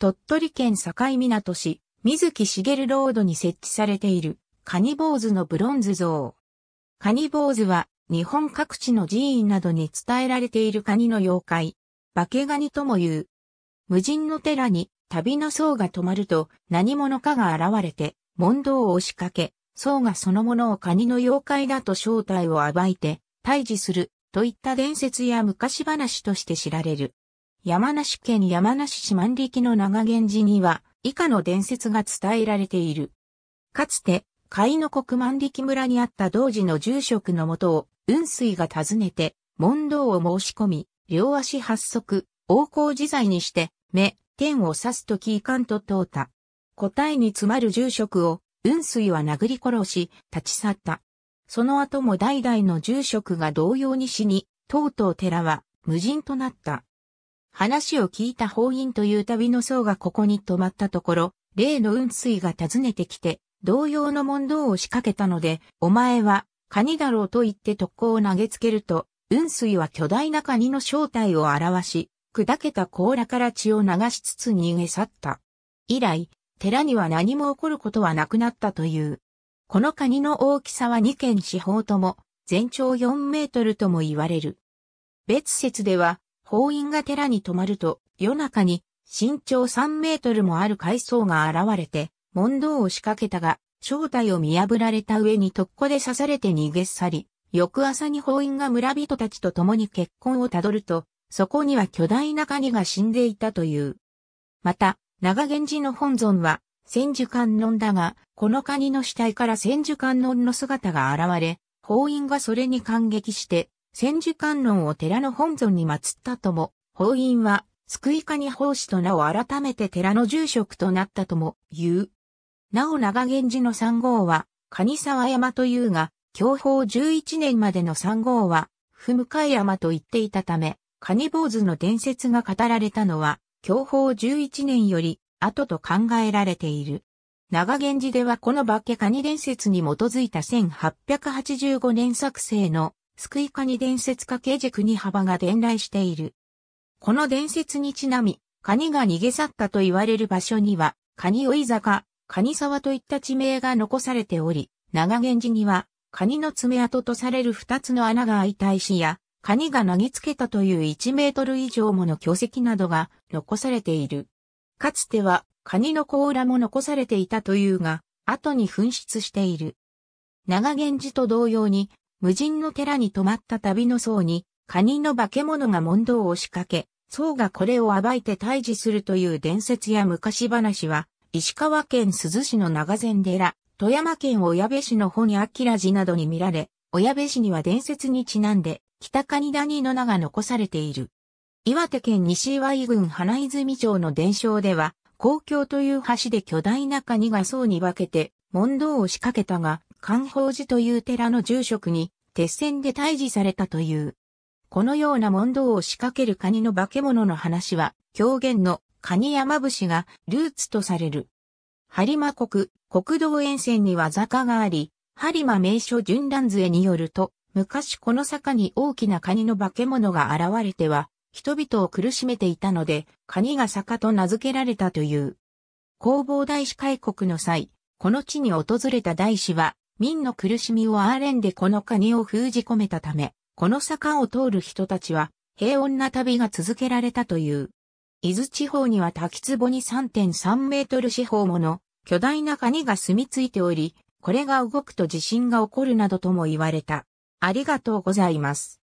鳥取県境港市、水木しげるロードに設置されている、カニ坊主のブロンズ像。カニ坊主は、日本各地の寺院などに伝えられているカニの妖怪、化けガニとも言う。無人の寺に、旅の僧が止まると、何者かが現れて、問答を押しかけ、僧がそのものをカニの妖怪だと正体を暴いて、退治する、といった伝説や昔話として知られる。山梨県山梨市万力の長源寺には、以下の伝説が伝えられている。かつて、海の国万力村にあった同時の住職のもとを、雲水が訪ねて、問答を申し込み、両足八足、横行自在にして、目、天を指すときいかんと問うた。答えに詰まる住職を、雲水は殴り殺し、立ち去った。その後も代々の住職が同様に死に、とうとう寺は無人となった。話を聞いた法院という旅の僧がここに泊まったところ、例の雲水が訪ねてきて、同様の問答を仕掛けたので、お前は、カニだろうと言って特攻を投げつけると、雲水は巨大なカニの正体を表し、砕けた甲羅から血を流しつつ逃げ去った。以来、寺には何も起こることはなくなったという。このカニの大きさは2件四方とも、全長4メートルとも言われる。別説では、法院が寺に泊まると、夜中に身長3メートルもある階層が現れて、問答を仕掛けたが、正体を見破られた上に特攻で刺されて逃げ去り、翌朝に法院が村人たちと共に結婚をたどると、そこには巨大なカニが死んでいたという。また、長源氏の本尊は、千手観音だが、このカニの死体から千手観音の姿が現れ、法院がそれに感激して、千手観音を寺の本尊に祀ったとも、法院は、救いかに法師と名を改めて寺の住職となったとも言う。なお長源氏の三号は、蟹沢山というが、享保11年までの三号は、不向山と言っていたため、蟹坊主の伝説が語られたのは、享保11年より後と考えられている。長源寺ではこの化け蟹伝説に基づいた1885年作成のくいかに伝説かけ塾に幅が伝来している。この伝説にちなみ、カニが逃げ去ったと言われる場所には、カニ追い坂、カニ沢といった地名が残されており、長源寺には、カニの爪痕とされる二つの穴が開いた石や、カニが投げつけたという1メートル以上もの巨石などが残されている。かつては、カニの甲羅も残されていたというが、後に紛失している。長源寺と同様に、無人の寺に泊まった旅の僧に、カニの化け物が問答を仕掛け、僧がこれを暴いて退治するという伝説や昔話は、石川県鈴市の長禅寺、富山県小矢部市の本に明寺などに見られ、小矢部市には伝説にちなんで、北カニダニの名が残されている。岩手県西岩井郡花泉町の伝承では、公共という橋で巨大なカニが層に分けて、問答を仕掛けたが、観宝寺という寺の住職に、鉄線で退治されたという。このような問答を仕掛けるカニの化け物の話は、狂言のカニ山伏がルーツとされる。播磨国、国道沿線には坂があり、播磨名所順覧図へによると、昔この坂に大きなカニの化け物が現れては、人々を苦しめていたので、カニが坂と名付けられたという。弘法大師開国の際、この地に訪れた大師は、民の苦しみをアーレンでこの蟹を封じ込めたため、この坂を通る人たちは平穏な旅が続けられたという。伊豆地方には滝壺に3.3メートル四方もの巨大な蟹が住み着いており、これが動くと地震が起こるなどとも言われた。ありがとうございます。